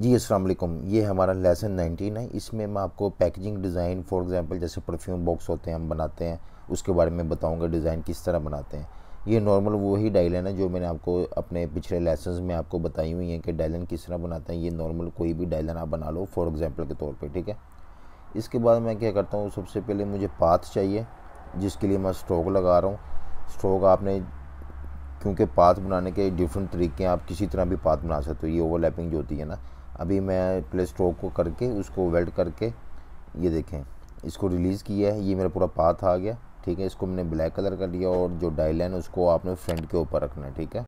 जी असलम ये हमारा लेसन 19 है इसमें मैं आपको पैकेजिंग डिज़ाइन फॉर एग्जांपल जैसे परफ्यूम बॉक्स होते हैं हम बनाते हैं उसके बारे में बताऊंगा डिज़ाइन किस तरह बनाते हैं ये नॉर्मल वही डायलन है जो मैंने आपको अपने पिछले लेसन में आपको बताई हुई है कि डायलन किस तरह बनाते हैं ये नॉर्मल कोई भी डायलन आप बना लो फॉर एग्ज़ाम्पल के तौर पर ठीक है इसके बाद मैं क्या करता हूँ सबसे पहले मुझे पाथ चाहिए जिसके लिए मैं स्ट्रोक लगा रहा हूँ स्ट्रोक आपने क्योंकि पाथ बनाने के डिफरेंट तरीके हैं आप किसी तरह भी पाथ बना सकते हो ये ओवरलैपिंग जो होती है ना अभी मैं प्ले स्ट्रोक को करके उसको वेल्ड करके ये देखें इसको रिलीज़ किया है ये मेरा पूरा पाथ आ गया ठीक है इसको मैंने ब्लैक कलर कर लिया और जो डायल है उसको आपने फ्रंट के ऊपर रखना है ठीक है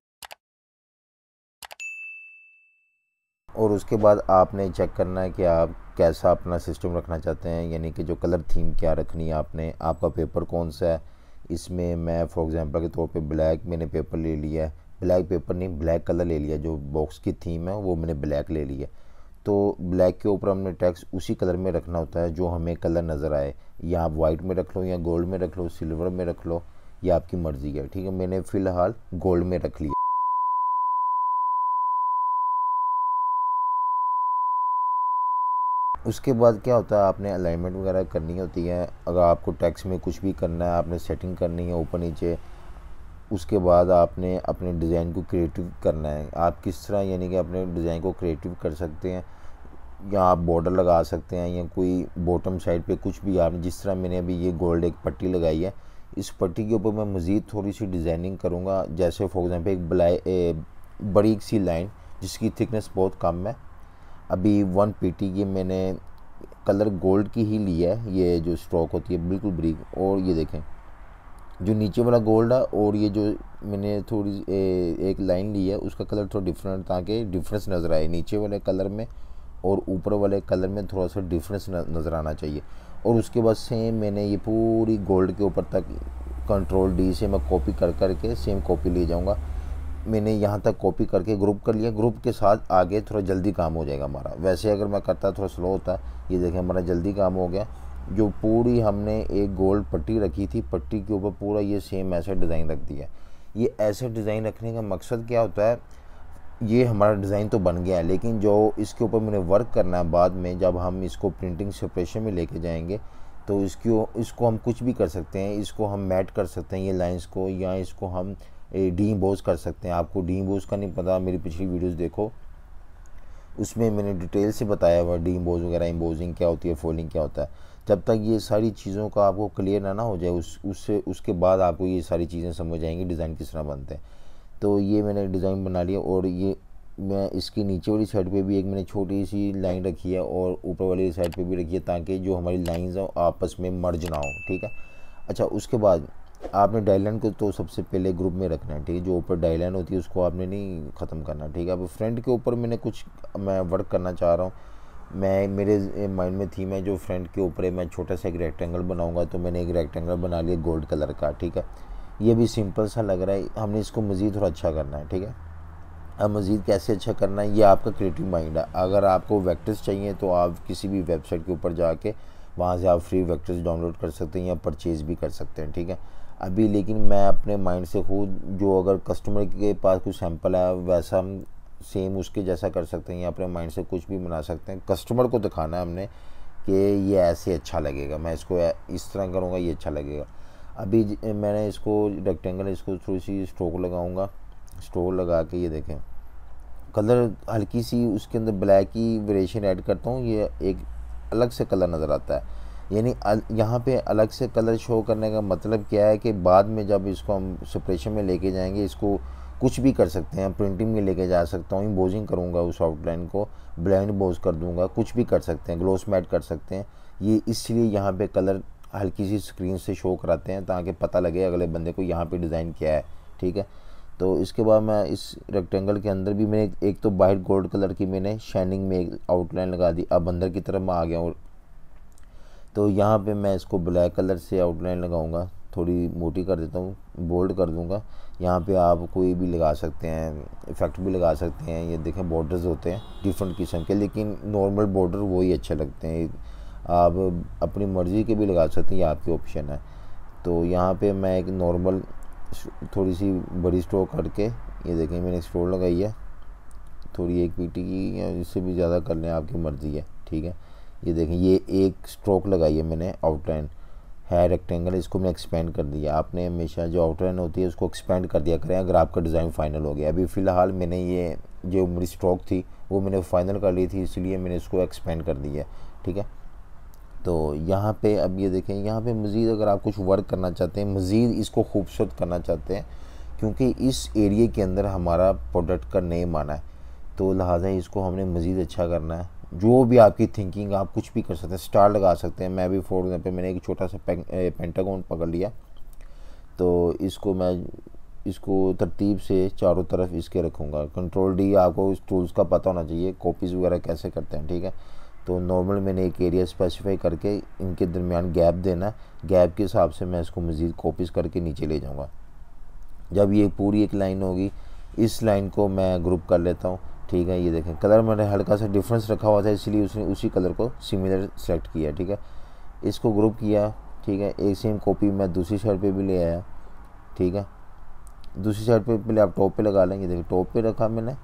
और उसके बाद आपने चेक करना है कि आप कैसा अपना सिस्टम रखना चाहते हैं यानी कि जो कलर थीम क्या रखनी है आपने आपका पेपर कौन सा है इसमें मैं फॉर एग्जांपल के तौर पे ब्लैक मैंने पेपर ले लिया है ब्लैक पेपर नहीं ब्लैक कलर ले लिया जो बॉक्स की थीम है वो मैंने ब्लैक ले लिया है तो ब्लैक के ऊपर हमने टैक्स उसी कलर में रखना होता है जो हमें कलर नज़र आए या आप वाइट में रख लो या गोल्ड में रख लो सिल्वर में रख लो ये आपकी मर्ज़ी है ठीक है मैंने फ़िलहाल गोल्ड में रख लिया उसके बाद क्या होता है आपने अलाइनमेंट वगैरह करनी होती है अगर आपको टैक्स में कुछ भी करना है आपने सेटिंग करनी है ऊपर नीचे उसके बाद आपने अपने डिज़ाइन को क्रिएटिव करना है आप किस तरह यानी कि अपने डिज़ाइन को क्रिएटिव कर सकते हैं या आप बॉर्डर लगा सकते हैं या कोई बॉटम साइड पे कुछ भी आपने जिस तरह मैंने अभी ये गोल्ड एक पट्टी लगाई है इस पट्टी के ऊपर मैं मज़ीद थोड़ी सी डिज़ाइनिंग करूँगा जैसे फॉर एग्ज़ाम्पल एक ब्लाई बड़ी सी लाइन जिसकी थिकनेस बहुत कम है अभी वन पीटी की मैंने कलर गोल्ड की ही ली है ये जो स्ट्रोक होती है बिल्कुल ब्रीक और ये देखें जो नीचे वाला गोल्ड है और ये जो मैंने थोड़ी ए, एक लाइन ली है उसका कलर थोड़ा डिफरेंट ताकि डिफरेंस नज़र आए नीचे वाले कलर में और ऊपर वाले कलर में थोड़ा सा डिफरेंस नज़र आना चाहिए और उसके बाद सेम मैंने ये पूरी गोल्ड के ऊपर तक कंट्रोल डी से मैं कॉपी कर कर के सेम कॉपी ले जाऊँगा मैंने यहाँ तक कॉपी करके ग्रुप कर लिया ग्रुप के साथ आगे थोड़ा जल्दी काम हो जाएगा हमारा वैसे अगर मैं करता थोड़ा स्लो होता ये देखें हमारा जल्दी काम हो गया जो पूरी हमने एक गोल्ड पट्टी रखी थी पट्टी के ऊपर पूरा ये सेम ऐसे डिज़ाइन रख दिया ये ऐसे डिज़ाइन रखने का मकसद क्या होता है ये हमारा डिज़ाइन तो बन गया है लेकिन जो इसके ऊपर मैंने वर्क करना है बाद में जब हम इसको प्रिंटिंग सेपरेशन में लेके जाएंगे तो इसकी इसको हम कुछ भी कर सकते हैं इसको हम मैट कर सकते हैं ये लाइंस को या इसको हम डी बोज कर सकते हैं आपको डी बोज का नहीं पता मेरी पिछली वीडियोस देखो उसमें मैंने डिटेल से बताया हुआ डी बोज वगैरह इम्बोजिंग क्या होती है फोल्डिंग क्या होता है जब तक ये सारी चीज़ों का आपको क्लियर ना ना हो जाए उस उससे उसके बाद आपको ये सारी चीज़ें समझ आएंगी डिज़ाइन किस तरह बनते हैं तो ये मैंने डिज़ाइन बना लिया और ये मैं इसके नीचे वाली साइड पे भी एक मैंने छोटी सी लाइन रखी है और ऊपर वाली साइड पे भी रखी है ताकि जो हमारी लाइंस हैं आपस में मर्ज ना हो ठीक है अच्छा उसके बाद आपने डायलाइन को तो सबसे पहले ग्रुप में रखना है ठीक है जो ऊपर डायलाइन होती है उसको आपने नहीं ख़त्म करना ठीक है अब फ्रंट के ऊपर मैंने कुछ मैं वर्क करना चाह रहा हूँ मैं मेरे माइंड में थी मैं जो फ्रंट के ऊपर मैं छोटा सा एक रेक्टेंगल बनाऊँगा तो मैंने एक रेक्टेंगल बना लिया गोल्ड कलर का ठीक है ये भी सिंपल सा लग रहा है हमने इसको मज़ीद थोड़ा अच्छा करना है ठीक है अब मज़ीद कैसे अच्छा करना है ये आपका क्रिएटिव माइंड है अगर आपको वैक्टर्स चाहिए तो आप किसी भी वेबसाइट के ऊपर जाके वहाँ से आप फ्री वैक्टर्स डाउनलोड कर सकते हैं या परचेज़ भी कर सकते हैं ठीक है अभी लेकिन मैं अपने माइंड से खुद जो अगर कस्टमर के पास कुछ सैम्पल है वैसा हम सेम उसके जैसा कर सकते हैं या अपने माइंड से कुछ भी बना सकते हैं कस्टमर को दिखाना है हमने कि ये ऐसे अच्छा लगेगा मैं इसको इस तरह करूँगा ये अच्छा लगेगा अभी मैंने इसको रेक्टेंगल इसको थोड़ी सी स्ट्रोक लगाऊंगा स्ट्रोक लगा के ये देखें कलर हल्की सी उसके अंदर ब्लैक की वेरिएशन ऐड करता हूँ ये एक अलग से कलर नज़र आता है यानी यहाँ पे अलग से कलर शो करने का मतलब क्या है कि बाद में जब इसको हम सप्रेशन में लेके जाएंगे इसको कुछ भी कर सकते हैं प्रिंटिंग में लेके जा सकता हूँ इम्बोजिंग करूँगा उस आउटलाइन को ब्लाइंड बोज कर दूँगा कुछ भी कर सकते हैं ग्लोस मैट कर सकते हैं ये इसलिए यहाँ पे कलर हल्की सी स्क्रीन से शो कराते हैं ताकि पता लगे अगले बंदे को यहाँ पे डिज़ाइन क्या है ठीक है तो इसके बाद मैं इस रेक्टेंगल के अंदर भी मैंने एक तो वाइट गोल्ड कलर की मैंने शाइनिंग में आउटलाइन लगा दी अब अंदर की तरफ मैं आ गया हूँ तो यहाँ पे मैं इसको ब्लैक कलर से आउटलाइन लगाऊंगा थोड़ी मोटी कर देता हूँ बोल्ड कर दूँगा यहाँ पे आप कोई भी लगा सकते हैं इफ़ेक्ट भी लगा सकते हैं ये देखें बॉर्डर्स होते हैं डिफरेंट किस्म के लेकिन नॉर्मल बॉर्डर वही अच्छे लगते हैं आप अपनी मर्ज़ी के भी लगा सकते हैं ये आपके ऑप्शन है तो यहाँ पे मैं एक नॉर्मल थोड़ी सी बड़ी स्ट्रोक करके ये देखें मैंने स्ट्रोक लगाई है थोड़ी एक पीटी की या इससे भी ज़्यादा कर लें आपकी मर्ज़ी है ठीक है ये देखें ये एक स्ट्रोक लगाई है मैंने आउटलाइन है रेक्टेंगल इसको मैं एक्सपेंड कर दिया आपने हमेशा जो आउटलाइन होती है उसको एक्सपेंड कर दिया करें अगर आपका डिज़ाइन फाइनल हो गया अभी फ़िलहाल मैंने ये जो मेरी स्ट्रोक थी वो मैंने फाइनल कर ली थी इसलिए मैंने इसको एक्सपेंड कर दिया ठीक है तो यहाँ पे अब ये देखें यहाँ पे मज़ीद अगर आप कुछ वर्क करना चाहते हैं मज़ीद इसको खूबसूरत करना चाहते हैं क्योंकि इस एरिए के अंदर हमारा प्रोडक्ट का नेम आना है तो लिहाजा इसको हमने मज़ीद अच्छा करना है जो भी आपकी थिंकिंग आप कुछ भी कर सकते हैं स्टार लगा सकते हैं मैं भी फॉर एग्जाम्पल मैंने एक छोटा सा पेंटागोन पकड़ लिया तो इसको मैं इसको तरतीब से चारों तरफ इसके रखूँगा कंट्रोल डी आपको इस टूल्स का पता होना चाहिए कॉपीज़ वगैरह कैसे करते हैं ठीक है तो नॉर्मल मैंने एक एरिया स्पेसिफाई करके इनके दरमियान गैप देना गैप के हिसाब से मैं इसको मज़ीद कॉपीज करके नीचे ले जाऊँगा जब ये पूरी एक लाइन होगी इस लाइन को मैं ग्रुप कर लेता हूँ ठीक है ये देखें कलर मैंने हल्का सा डिफरेंस रखा हुआ था इसलिए उसने उसी कलर को सिमिलर सेलेक्ट किया ठीक है इसको ग्रुप किया ठीक है एक सेम कॉपी मैं दूसरी शर्ट पे भी ले आया ठीक है दूसरी शर्ट पे पहले आप टॉप पे लगा लें ये देखिए टॉप पे रखा मैंने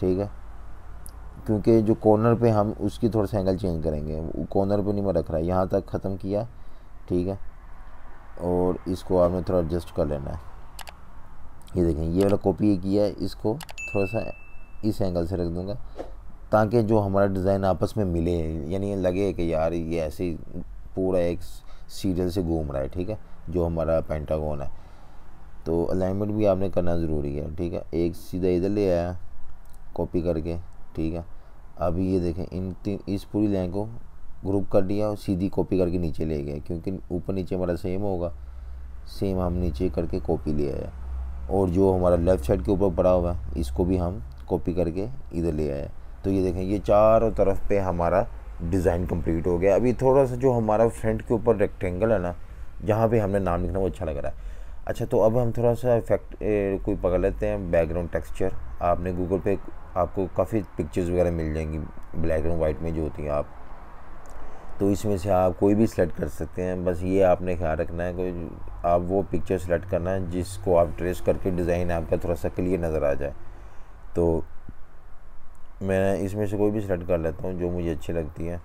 ठीक है क्योंकि जो कॉर्नर पे हम उसकी थोड़ा सा एंगल चेंज करेंगे कॉर्नर पे नहीं मैं रख रहा यहाँ तक ख़त्म किया ठीक है और इसको आपने थोड़ा एडजस्ट कर लेना है ये देखें ये वाला कॉपी किया है इसको थोड़ा सा इस एंगल से रख दूँगा ताकि जो हमारा डिज़ाइन आपस में मिले यानी लगे कि यार ये ऐसे पूरा एक सीरियल से घूम रहा है ठीक है जो हमारा पेंटागोन है तो अलाइनमेंट भी आपने करना ज़रूरी है ठीक है एक सीधा इधर ले आया कॉपी करके ठीक है अभी ये देखें इन तीन इस पूरी लाइन को ग्रुप कर दिया और सीधी कॉपी करके नीचे ले गए क्योंकि ऊपर नीचे हमारा सेम होगा सेम हम नीचे करके कॉपी ले आया और जो हमारा लेफ़्ट साइड के ऊपर पड़ा हुआ है इसको भी हम कॉपी करके इधर ले आया तो ये देखें ये चारों तरफ पे हमारा डिज़ाइन कंप्लीट हो गया अभी थोड़ा सा जो हमारा फ्रंट के ऊपर रेक्टेंगल है ना जहाँ पे हमने नाम लिखना वो अच्छा लग रहा है अच्छा तो अब हम थोड़ा सा इफेक्ट कोई पकड़ लेते हैं बैकग्राउंड टेक्सचर आपने गूगल पे आपको काफ़ी पिक्चर्स वगैरह मिल जाएंगी ब्लैक एंड वाइट में जो होती हैं आप तो इसमें से आप कोई भी सिलेक्ट कर सकते हैं बस ये आपने ख्याल रखना है कि आप वो पिक्चर सेलेक्ट करना है जिसको आप ट्रेस करके डिज़ाइन आपका थोड़ा सा क्लियर नज़र आ जाए तो मैं इसमें से कोई भी सिलेक्ट कर लेता हूँ जो मुझे अच्छी लगती है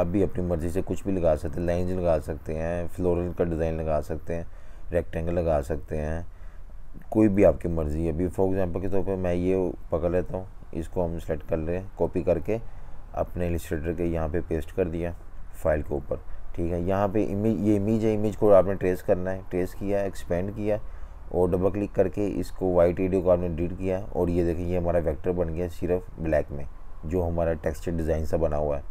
आप भी अपनी मर्ज़ी से कुछ भी लगा सकते हैं लाइन्स लगा सकते हैं फ्लोरल का डिज़ाइन लगा सकते हैं रेक्टेंगल लगा सकते हैं कोई भी आपकी मर्ज़ी है अभी फॉर एग्ज़ाम्पल के तौर तो पर मैं ये पकड़ लेता हूँ इसको हम सेलेक्ट कर लें कॉपी करके अपने इलिस्ट्रेटर के यहाँ पे पेस्ट कर दिया फाइल के ऊपर ठीक है यहाँ पे इमेज ये इमेज है इमेज को आपने ट्रेस करना है ट्रेस किया एक्सपेंड किया और डबल क्लिक करके इसको वाइट एडियो को आपने डिलीट किया और ये देखिए ये हमारा वैक्टर बन गया सिर्फ ब्लैक में जो हमारा टेक्स्चर डिज़ाइन सा बना हुआ है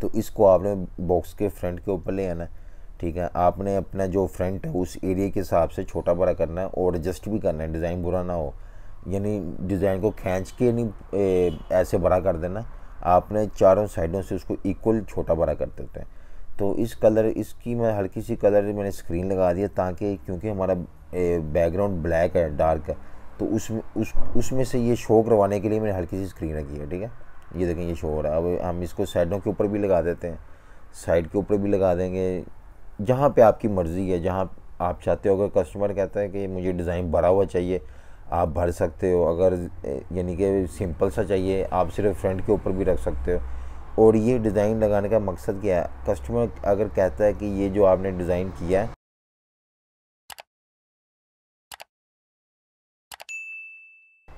तो इसको आपने बॉक्स के फ्रंट के ऊपर ले आना है ठीक है आपने अपना जो फ्रंट है उस एरिया के हिसाब से छोटा बड़ा करना है और एडजस्ट भी करना है डिज़ाइन बुरा ना हो यानी डिज़ाइन को खींच के नहीं ए, ऐसे बड़ा कर देना आपने चारों साइडों से उसको इक्वल छोटा बड़ा कर देते हैं तो इस कलर इसकी मैं हल्की सी कलर मैंने स्क्रीन लगा दिया ताकि क्योंकि हमारा बैकग्राउंड ब्लैक है डार्क है तो उसमें उस उसमें उस से ये शो करवाने के लिए मैंने हल्की सी स्क्रीन रखी है ठीक है ये देखें ये शो हो रहा है अब हम इसको साइडों के ऊपर भी लगा देते हैं साइड के ऊपर भी लगा देंगे जहाँ पे आपकी मर्ज़ी है जहाँ आप चाहते हो अगर कस्टमर कहता है कि मुझे डिज़ाइन भरा हुआ चाहिए आप भर सकते हो अगर यानी कि सिंपल सा चाहिए आप सिर्फ फ्रंट के ऊपर भी रख सकते हो और ये डिज़ाइन लगाने का मकसद क्या है कस्टमर अगर कहता है कि ये जो आपने डिज़ाइन किया है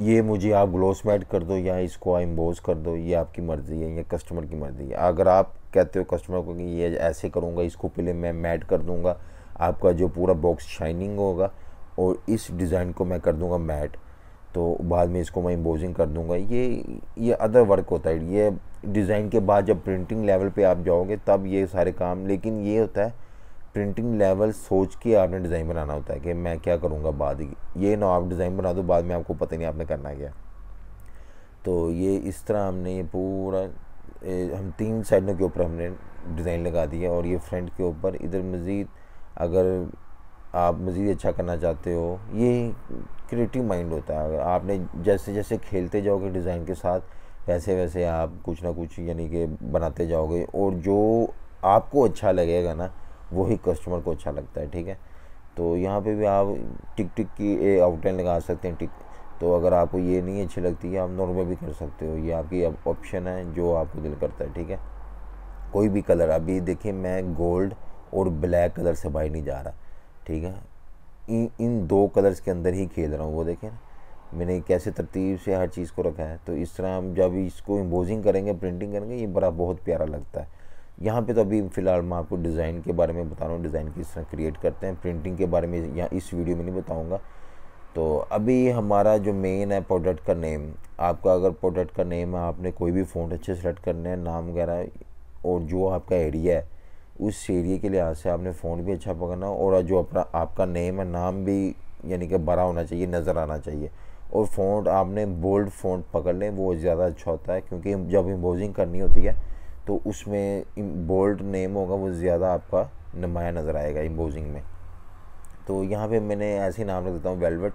ये मुझे आप ग्लोस में ऐड कर दो या इसको एम्बोज कर दो ये आपकी मर्ज़ी है या कस्टमर की मर्ज़ी है अगर आप कहते हो कस्टमर को कि ये ऐसे करूँगा इसको पहले मैं मैट कर दूँगा आपका जो पूरा बॉक्स शाइनिंग होगा और इस डिज़ाइन को मैं कर दूँगा मैट तो बाद में इसको मैं इम्बोजिंग कर दूँगा ये ये अदर वर्क होता है ये डिज़ाइन के बाद जब प्रिंटिंग लेवल पे आप जाओगे तब ये सारे काम लेकिन ये होता है प्रिंटिंग लेवल सोच के आपने डिज़ाइन बनाना होता है कि मैं क्या करूँगा बाद ये ना आप डिज़ाइन बना दो बाद में आपको पता नहीं आपने करना क्या तो ये इस तरह हमने ये पूरा हम तीन साइडों के ऊपर हमने डिज़ाइन लगा दी है और ये फ्रंट के ऊपर इधर मज़ीद अगर आप मज़ीद अच्छा करना चाहते हो ये क्रिएटिव माइंड होता है अगर आपने जैसे जैसे खेलते जाओगे डिज़ाइन के साथ वैसे वैसे आप कुछ ना कुछ यानी कि बनाते जाओगे और जो आपको अच्छा लगेगा ना वही कस्टमर को अच्छा लगता है ठीक है तो यहाँ पे भी आप टिक टिक की आउटलाइन लगा सकते हैं टिक तो अगर आपको ये नहीं अच्छी लगती है आप नॉर्मल भी कर सकते हो ये आपकी अब ऑप्शन है जो आपको दिल करता है ठीक है कोई भी कलर अभी देखिए मैं गोल्ड और ब्लैक कलर से बाहर नहीं जा रहा ठीक है इन इन दो कलर्स के अंदर ही खेल रहा हूँ वो देखें मैंने कैसे तरतीब से हर चीज़ को रखा है तो इस तरह हम जब इसको इम्पोजिंग करेंगे प्रिंटिंग करेंगे ये बड़ा बहुत प्यारा लगता है यहाँ पे तो अभी फ़िलहाल मैं आपको डिज़ाइन के बारे में बता रहा हूँ डिज़ाइन किस तरह क्रिएट करते हैं प्रिंटिंग के बारे में यहाँ इस वीडियो में नहीं बताऊँगा तो अभी हमारा जो मेन है प्रोडक्ट का नेम आपका अगर प्रोडक्ट का नेम है आपने कोई भी फ़ोन अच्छे सेलेक्ट करने हैं नाम वगैरह और जो आपका एरिया है उस एरिए के लिहाज से आपने फ़ोन भी अच्छा पकड़ना और जो अपना आपका नेम है नाम भी यानी कि बड़ा होना चाहिए नज़र आना चाहिए और फ़ोन आपने बोल्ड फ़ोन पकड़ लें वो ज़्यादा अच्छा होता है क्योंकि जब इम्पोजिंग करनी होती है तो उसमें बोल्ड नेम होगा वो ज़्यादा आपका नुमाया नज़र आएगा इम्पोजिंग में तो यहाँ पे मैंने ऐसे ही नाम रख देता हूँ वेलवेट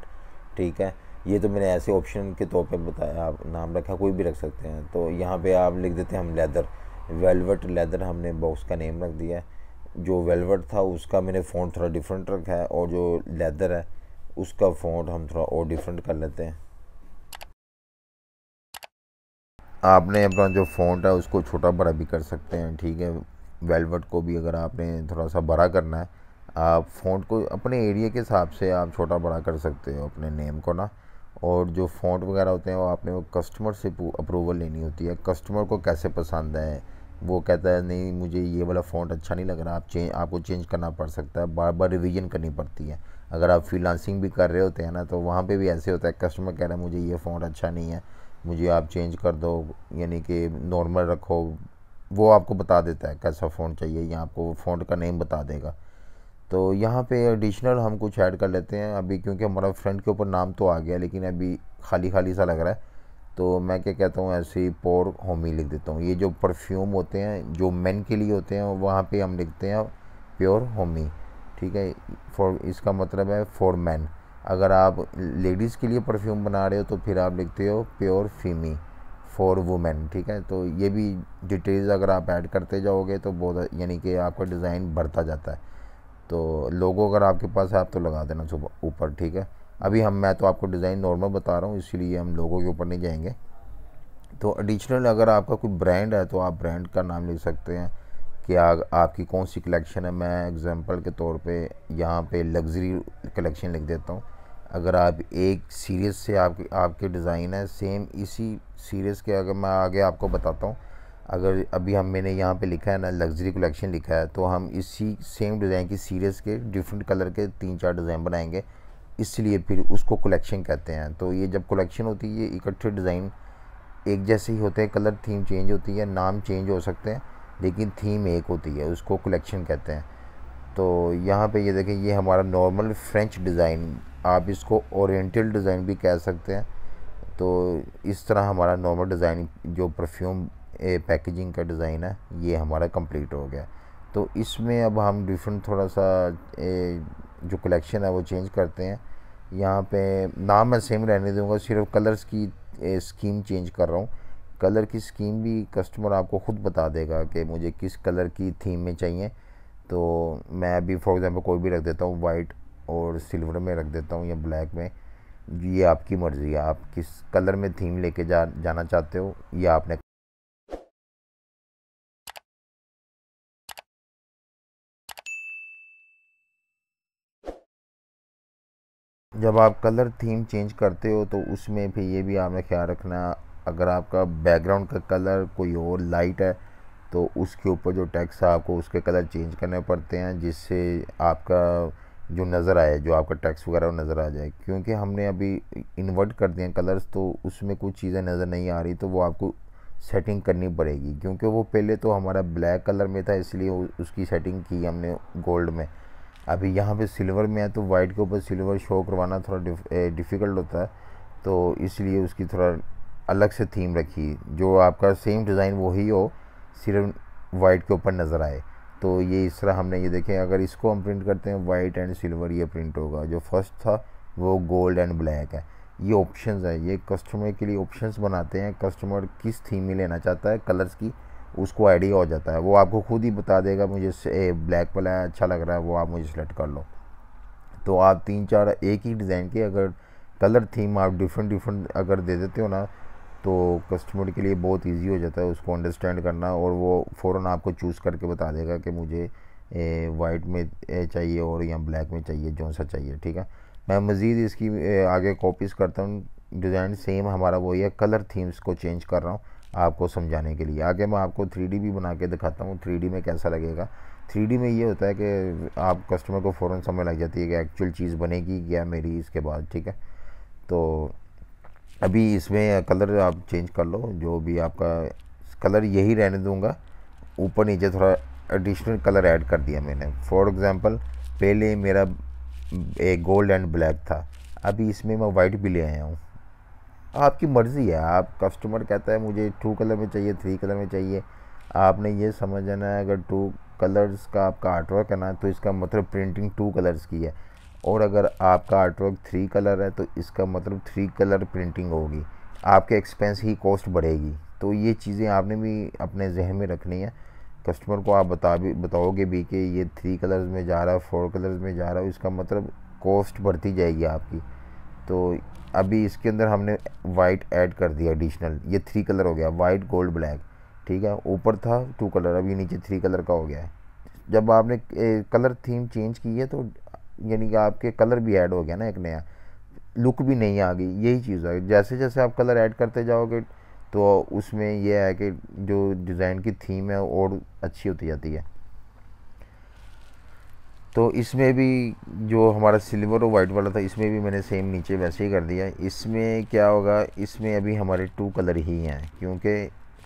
ठीक है ये तो मैंने ऐसे ऑप्शन के तौर पे बताया आप नाम रखा कोई भी रख सकते हैं तो यहाँ पे आप लिख देते हैं हम लेदर वेलवेट लेदर हमने बॉक्स का नेम रख दिया है जो वेलवेट था उसका मैंने फ़ोन थोड़ा डिफरेंट रखा है और जो लेदर है उसका फ़ोन हम थोड़ा और डिफरेंट कर लेते हैं आपने अपना जो फ़ोन है उसको छोटा बड़ा भी कर सकते हैं ठीक है वेलवेट को भी अगर आपने थोड़ा सा बड़ा करना है आप फ़ॉन्ट को अपने एरिया के हिसाब से आप छोटा बड़ा कर सकते हो अपने नेम को ना और जो फ़ॉन्ट वगैरह होते हैं वो आपने वो कस्टमर से अप्रूवल लेनी होती है कस्टमर को कैसे पसंद है वो कहता है नहीं मुझे ये वाला फ़ॉन्ट अच्छा नहीं लग रहा आप चेंज आपको चेंज करना पड़ सकता है बार बार रिवीजन करनी पड़ती है अगर आप फ्रीलांसिंग भी कर रहे होते हैं ना तो वहाँ पर भी ऐसे होता है कस्टमर कह रहे हैं मुझे ये फ़ॉन्ट अच्छा नहीं है मुझे आप चेंज कर दो यानी कि नॉर्मल रखो वो आपको बता देता है कैसा फ़ोन चाहिए या आपको वो फ़ोन का नेम बता देगा तो यहाँ पे एडिशनल हम कुछ ऐड कर लेते हैं अभी क्योंकि हमारा फ्रंट के ऊपर नाम तो आ गया लेकिन अभी खाली खाली सा लग रहा है तो मैं क्या कहता हूँ ऐसे ही पोर होमी लिख देता हूँ ये जो परफ्यूम होते हैं जो मेन के लिए होते हैं वहाँ पे हम लिखते हैं प्योर होमी ठीक है फॉर इसका मतलब है फॉर मैन अगर आप लेडीज़ के लिए परफ्यूम बना रहे हो तो फिर आप लिखते हो प्योर फीमी फॉर वुमेन ठीक है तो ये भी डिटेल्स अगर आप ऐड करते जाओगे तो बहुत यानी कि आपका डिज़ाइन बढ़ता जाता है तो लोगो अगर आपके पास है आप तो लगा देना सुबह ऊपर ठीक है अभी हम मैं तो आपको डिज़ाइन नॉर्मल बता रहा हूँ इसलिए हम लोगों के ऊपर नहीं जाएंगे तो एडिशनल अगर आपका कोई ब्रांड है तो आप ब्रांड का नाम लिख सकते हैं कि आ, आपकी कौन सी कलेक्शन है मैं एग्जांपल के तौर पे यहाँ पे लग्जरी कलेक्शन लिख देता हूँ अगर आप एक सीरीज़ से आपके आपके डिज़ाइन है सेम इसी सीरीज़ के अगर मैं आगे आपको बताता हूँ अगर अभी हम मैंने यहाँ पे लिखा है ना लग्जरी कलेक्शन लिखा है तो हम इसी सेम डिज़ाइन की सीरीज़ के डिफरेंट कलर के तीन चार डिज़ाइन बनाएंगे इसलिए फिर उसको कलेक्शन कहते हैं तो ये जब कलेक्शन होती है ये इकट्ठे डिज़ाइन एक जैसे ही होते हैं कलर थीम चेंज होती है नाम चेंज हो सकते हैं लेकिन थीम एक होती है उसको कलेक्शन कहते हैं तो यहाँ पर ये देखें ये हमारा नॉर्मल फ्रेंच डिज़ाइन आप इसको औरटल डिज़ाइन भी कह सकते हैं तो इस तरह हमारा नॉर्मल डिज़ाइन जो परफ्यूम पैकेजिंग का डिज़ाइन है ये हमारा कंप्लीट हो गया तो इसमें अब हम डिफरेंट थोड़ा सा ए, जो कलेक्शन है वो चेंज करते हैं यहाँ पे नाम मैं सेम रहने दूँगा सिर्फ कलर्स की ए, स्कीम चेंज कर रहा हूँ कलर की स्कीम भी कस्टमर आपको ख़ुद बता देगा कि मुझे किस कलर की थीम में चाहिए तो मैं अभी फॉर एग्ज़ाम्पल कोई भी रख देता हूँ वाइट और सिल्वर में रख देता हूँ या ब्लैक में ये आपकी मर्ज़ी है आप किस कलर में थीम लेके जा जाना चाहते हो या आपने जब आप कलर थीम चेंज करते हो तो उसमें भी ये भी आपने ख्याल रखना अगर आपका बैकग्राउंड का कलर कोई और लाइट है तो उसके ऊपर जो टैक्स है आपको उसके कलर चेंज करने पड़ते हैं जिससे आपका जो नज़र आए जो आपका टैक्स वगैरह नज़र आ जाए क्योंकि हमने अभी इन्वर्ट कर दिए कलर्स तो उसमें कुछ चीज़ें नज़र नहीं आ रही तो वो आपको सेटिंग करनी पड़ेगी क्योंकि वो पहले तो हमारा ब्लैक कलर में था इसलिए उसकी सेटिंग की हमने गोल्ड में अभी यहाँ पे सिल्वर में है तो वाइट के ऊपर सिल्वर शो करवाना थोड़ा डिफ़िकल्ट होता है तो इसलिए उसकी थोड़ा अलग से थीम रखी जो आपका सेम डिज़ाइन वही हो सिर्फ वाइट के ऊपर नज़र आए तो ये इस तरह हमने ये देखें अगर इसको हम प्रिंट करते हैं वाइट एंड सिल्वर ये प्रिंट होगा जो फर्स्ट था वो गोल्ड एंड ब्लैक है ये ऑप्शंस है ये कस्टमर के लिए ऑप्शंस बनाते हैं कस्टमर किस थीम में लेना चाहता है कलर्स की उसको आइडिया हो जाता है वो आपको खुद ही बता देगा मुझे ए, ब्लैक वाला अच्छा लग रहा है वो आप मुझे सेलेक्ट कर लो तो आप तीन चार एक ही डिज़ाइन के अगर कलर थीम आप डिफरेंट डिफरेंट अगर दे देते हो ना तो कस्टमर के लिए बहुत इजी हो जाता है उसको अंडरस्टैंड करना और वो फ़ौर आपको चूज़ करके बता देगा कि मुझे वाइट में चाहिए और या ब्लैक में चाहिए जौन सा चाहिए ठीक है मैं मज़ीद इसकी आगे कॉपीज़ करता हूँ डिज़ाइन सेम हमारा वही है कलर थीम्स को चेंज कर रहा हूँ आपको समझाने के लिए आगे मैं आपको थ्री भी बना के दिखाता हूँ थ्री में कैसा लगेगा थ्री में ये होता है कि आप कस्टमर को फ़ौर समझ लग जाती है कि एक्चुअल चीज़ बनेगी क्या मेरी इसके बाद ठीक है तो अभी इसमें कलर आप चेंज कर लो जो भी आपका कलर यही रहने दूंगा ऊपर नीचे थोड़ा एडिशनल कलर ऐड कर दिया मैंने फॉर एग्ज़ाम्पल पहले मेरा एक गोल्ड एंड ब्लैक था अभी इसमें मैं वाइट भी ले आया हूँ आपकी मर्ज़ी है आप कस्टमर कहता है मुझे टू कलर में चाहिए थ्री कलर में चाहिए आपने ये समझना है अगर टू कलर्स का आपका आर्टवर्क है ना तो इसका मतलब प्रिंटिंग टू कलर्स की है और अगर आपका आर्टवर्क थ्री कलर है तो इसका मतलब थ्री कलर प्रिंटिंग होगी आपके एक्सपेंस ही कॉस्ट बढ़ेगी तो ये चीज़ें आपने भी अपने जहन में रखनी है कस्टमर को आप बता भी बताओगे भी कि ये थ्री कलर्स में जा रहा है फोर कलर्स में जा रहा है इसका मतलब कॉस्ट बढ़ती जाएगी आपकी तो अभी इसके अंदर हमने वाइट ऐड कर दिया एडिशनल ये थ्री कलर हो गया वाइट गोल्ड ब्लैक ठीक है ऊपर था टू कलर अभी नीचे थ्री कलर का हो गया है जब आपने ए, कलर थीम चेंज की है तो यानी कि आपके कलर भी ऐड हो गया ना एक नया लुक भी नहीं आ गई यही चीज़ है जैसे जैसे आप कलर ऐड करते जाओगे तो उसमें यह है कि जो डिज़ाइन की थीम है और अच्छी होती जाती है तो इसमें भी जो हमारा सिल्वर और वाइट वाला था इसमें भी मैंने सेम नीचे वैसे ही कर दिया इसमें क्या होगा इसमें अभी हमारे टू कलर ही हैं क्योंकि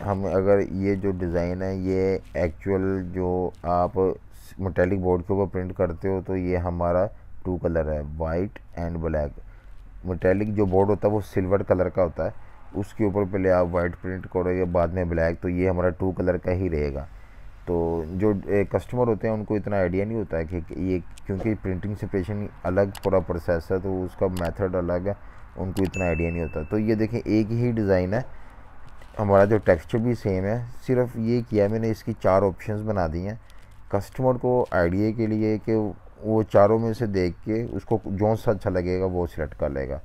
हम अगर ये जो डिज़ाइन है ये एक्चुअल जो आप मेटेलिक बोर्ड के ऊपर प्रिंट करते हो तो ये हमारा टू कलर है वाइट एंड ब्लैक मेटेलिक जो बोर्ड होता है वो सिल्वर कलर का होता है उसके ऊपर पहले आप वाइट प्रिंट करो या बाद में ब्लैक तो ये हमारा टू कलर का ही रहेगा तो जो कस्टमर होते हैं उनको इतना आइडिया नहीं होता है कि ये क्योंकि प्रिंटिंग सेपरेशन अलग पूरा प्रोसेस है तो उसका मेथड अलग है उनको इतना आइडिया नहीं होता तो ये देखें एक ही डिज़ाइन है हमारा जो टेक्सचर भी सेम है सिर्फ ये किया मैंने इसकी चार ऑप्शंस बना दी हैं कस्टमर को आइडिया के लिए कि वो चारों में से देख के उसको जो सा अच्छा लगेगा वो सिलेक्ट कर लेगा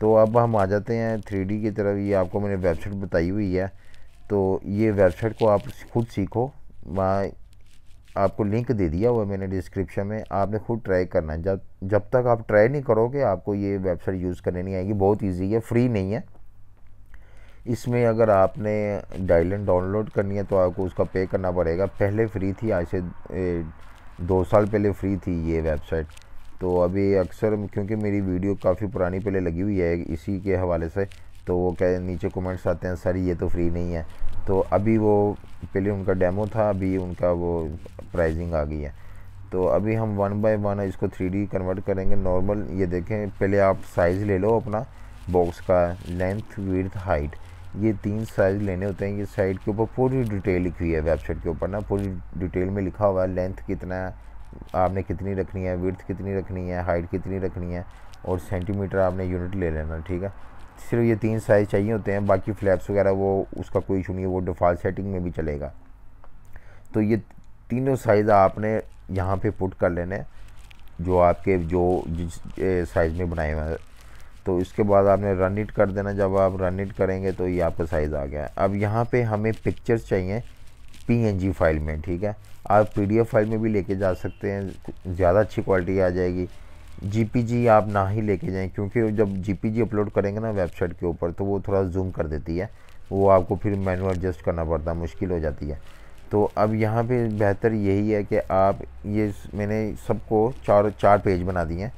तो अब हम आ जाते हैं थ्री की तरफ ये आपको मैंने वेबसाइट बताई हुई है तो ये वेबसाइट को आप खुद सीखो वहाँ आपको लिंक दे दिया हुआ मैंने डिस्क्रिप्शन में आपने खुद ट्राई करना है जब जब तक आप ट्राई नहीं करोगे आपको ये वेबसाइट यूज़ करने नहीं आएगी बहुत इजी है फ्री नहीं है इसमें अगर आपने डायलन डाउनलोड करनी है तो आपको उसका पे करना पड़ेगा पहले फ्री थी आज से दो साल पहले फ्री थी ये वेबसाइट तो अभी अक्सर क्योंकि मेरी वीडियो काफ़ी पुरानी पहले लगी हुई है इसी के हवाले से तो वो कह नीचे कमेंट्स आते हैं सर ये तो फ्री नहीं है तो अभी वो पहले उनका डेमो था अभी उनका वो प्राइजिंग आ गई है तो अभी हम वन बाय वन इसको थ्री कन्वर्ट करेंगे नॉर्मल ये देखें पहले आप साइज़ ले लो अपना बॉक्स का लेंथ विर्थ हाइट ये तीन साइज़ लेने होते हैं ये साइड के ऊपर पूरी डिटेल लिखी हुई है वेबसाइट के ऊपर ना पूरी डिटेल में लिखा हुआ है लेंथ कितना है आपने कितनी रखनी है विर्थ कितनी रखनी है हाइट कितनी रखनी है और सेंटीमीटर आपने यूनिट ले लेना ठीक है सिर्फ ये तीन साइज़ चाहिए होते हैं बाकी फ्लैप्स वगैरह वो उसका कोई इशू नहीं है वो डिफ़ॉल्ट सेटिंग में भी चलेगा तो ये तीनों साइज़ आपने यहाँ पे पुट कर लेने जो आपके जो जिस साइज़ में बनाए हुए हैं तो इसके बाद आपने रन इट कर देना जब आप रन इट करेंगे तो ये आपका साइज़ आ गया अब यहाँ पर हमें पिक्चर्स चाहिए पी फाइल में ठीक है आप पी फाइल में भी लेके जा सकते हैं ज़्यादा अच्छी क्वालिटी आ जाएगी जीपीजी आप ना ही लेके जाएं क्योंकि जब जीपीजी अपलोड करेंगे ना वेबसाइट के ऊपर तो वो थोड़ा जूम कर देती है वो आपको फिर मेनू एडजस्ट करना पड़ता है मुश्किल हो जाती है तो अब यहाँ पे बेहतर यही है कि आप ये मैंने सबको चार चार पेज बना दिए हैं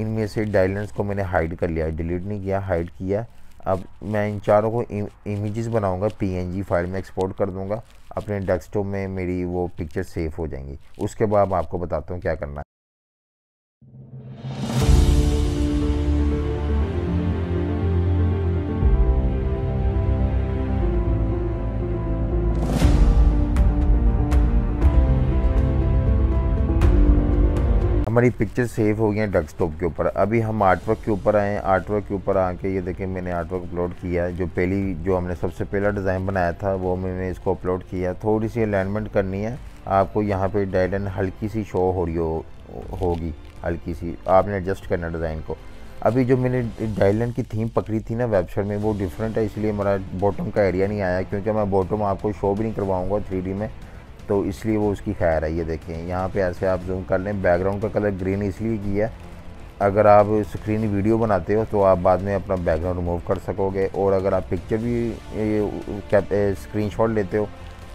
इनमें से डायलेंस को मैंने हाइड कर लिया डिलीट नहीं किया हाइड किया अब मैं इन चारों को इम, इमेजेस बनाऊंगा पीएनजी फाइल में एक्सपोर्ट कर दूंगा अपने डेस्कटॉप में मेरी वो पिक्चर सेफ हो जाएंगी उसके बाद आपको बताता हूँ क्या करना है हमारी पिक्चर सेव हो गई है डेस्कटॉप के ऊपर अभी हम आर्टवर्क के ऊपर आए हैं आर्टवर्क के ऊपर आके ये देखें मैंने आर्टवर्क अपलोड किया है जो पहली जो हमने सबसे पहला डिज़ाइन बनाया था वो मैंने इसको अपलोड किया थोड़ी सी अलाइनमेंट करनी है आपको यहाँ पे डेड एंड हल्की सी शो हो रही हो होगी हल्की सी आपने एडजस्ट करना डिज़ाइन को अभी जो मैंने डायलैंड की थीम पकड़ी थी ना वेबसाइट में वो डिफरेंट है इसलिए हमारा बॉटम का एरिया नहीं आया क्योंकि मैं बॉटम आपको शो भी नहीं करवाऊँगा थ्री में तो इसलिए वो उसकी खैर है ये देखें यहाँ पे ऐसे आप जूम कर लें बैकग्राउंड का कलर ग्रीन इसलिए किया है अगर आप स्क्रीन वीडियो बनाते हो तो आप बाद में अपना बैकग्राउंड रिमूव कर सकोगे और अगर आप पिक्चर भी स्क्रीन शॉट लेते हो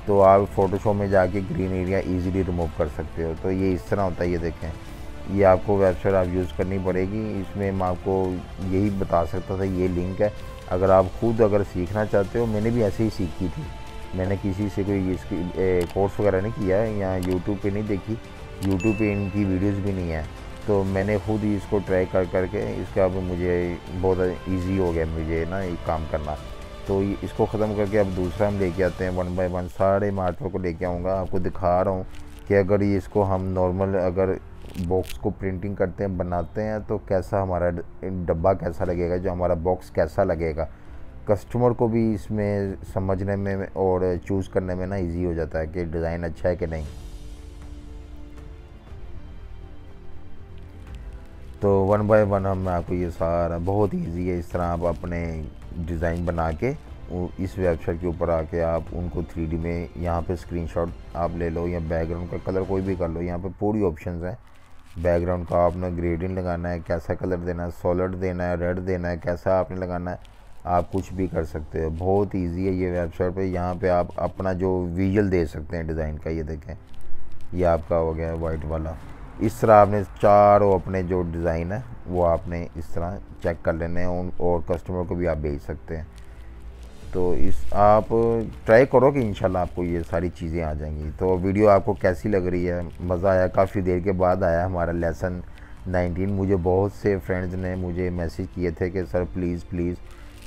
तो आप फ़ोटोशॉप में जाके ग्रीन एरिया इजीली रिमूव कर सकते हो तो ये इस तरह होता है ये देखें ये आपको वेबसाइट आप यूज़ करनी पड़ेगी इसमें मैं आपको यही बता सकता था ये लिंक है अगर आप खुद अगर सीखना चाहते हो मैंने भी ऐसे ही सीखी थी मैंने किसी से कोई इसकी कोर्स वगैरह नहीं किया है यहाँ यूट्यूब पे नहीं देखी यूट्यूब पे इनकी वीडियोस भी नहीं है तो मैंने खुद ही इसको ट्राई कर करके इसका अब मुझे बहुत इजी हो गया मुझे ना ये काम करना तो इसको ख़त्म करके अब दूसरा हम लेके आते हैं वन बाय वन सारे मार्टों को लेके आऊँगा आपको दिखा रहा हूँ कि अगर ये इसको हम नॉर्मल अगर बॉक्स को प्रिंटिंग करते हैं बनाते हैं तो कैसा हमारा डब्बा कैसा लगेगा जो हमारा बॉक्स कैसा लगेगा कस्टमर को भी इसमें समझने में और चूज़ करने में ना इजी हो जाता है कि डिज़ाइन अच्छा है कि नहीं तो वन बाय वन हम आपको ये सारा बहुत इजी है इस तरह आप अपने डिज़ाइन बना के इस वेबसाइट के ऊपर आके आप उनको थ्री डी में यहाँ पे स्क्रीनशॉट आप ले लो या बैकग्राउंड का कलर कोई भी कर लो यहाँ पे पूरी ऑप्शंस हैं बैकग्राउंड का आपने ग्रेडिंग लगाना है कैसा कलर देना है सॉलिड देना है रेड देना है कैसा आपने लगाना है आप कुछ भी कर सकते हो बहुत ईजी है ये वेबसाइट पे यहाँ पे आप अपना जो विजुअल दे सकते हैं डिज़ाइन का ये देखें ये आपका हो गया वाइट वाला इस तरह आपने चारों अपने जो डिज़ाइन है वो आपने इस तरह चेक कर लेने हैं उन और कस्टमर को भी आप भेज सकते हैं तो इस आप ट्राई करो कि इंशाल्लाह आपको ये सारी चीज़ें आ जाएंगी तो वीडियो आपको कैसी लग रही है मज़ा आया काफ़ी देर के बाद आया हमारा लेसन 19 मुझे बहुत से फ्रेंड्स ने मुझे मैसेज किए थे कि सर प्लीज़ प्लीज़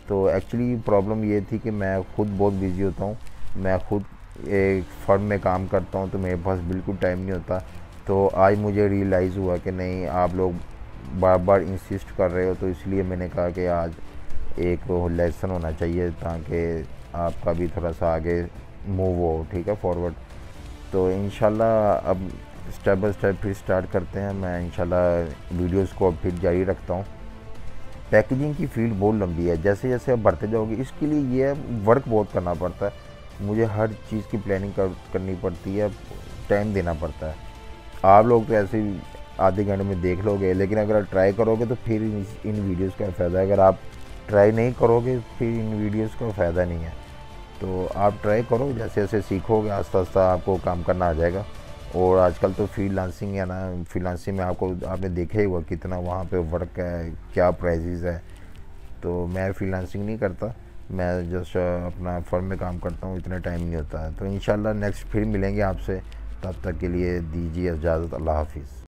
तो एक्चुअली प्रॉब्लम ये थी कि मैं खुद बहुत बिज़ी होता हूँ मैं खुद एक फर्म में काम करता हूँ तो मेरे पास बिल्कुल टाइम नहीं होता तो आज मुझे रियलाइज़ हुआ कि नहीं आप लोग बार बार इंसिस्ट कर रहे हो तो इसलिए मैंने कहा कि आज एक लेसन होना चाहिए ताकि आपका भी थोड़ा सा आगे मूव हो ठीक है फॉरवर्ड तो इन अब स्टेप बाई स्टेप फिर स्टार्ट करते हैं मैं इन वीडियोज़ को अब फिर जारी रखता हूँ पैकेजिंग की फील्ड बहुत लंबी है जैसे जैसे आप बढ़ते जाओगे इसके लिए ये वर्क बहुत करना पड़ता है मुझे हर चीज़ की प्लानिंग कर, करनी पड़ती है टाइम देना पड़ता है आप लोग तो ऐसे ही आधे घंटे में देख लोगे लेकिन अगर आप ट्राई करोगे तो फिर इन, इन वीडियोस का फ़ायदा है अगर आप ट्राई नहीं करोगे फिर इन वीडियोस का फ़ायदा नहीं है तो आप ट्राई करो जैसे जैसे सीखोगे आस्ता आस्ता आपको काम करना आ जाएगा और आजकल तो फ्रीलांसिंग है ना फ्रीलांसिंग में आपको आपने देखा ही हुआ कितना वहाँ पे वर्क है क्या प्राइजेज है तो मैं फ्रीलांसिंग नहीं करता मैं जस्ट अपना फर्म में काम करता हूँ इतना टाइम नहीं होता है तो इन नेक्स्ट फिर मिलेंगे आपसे तब तक के लिए दीजिए इजाज़त अल्लाह हाफिज़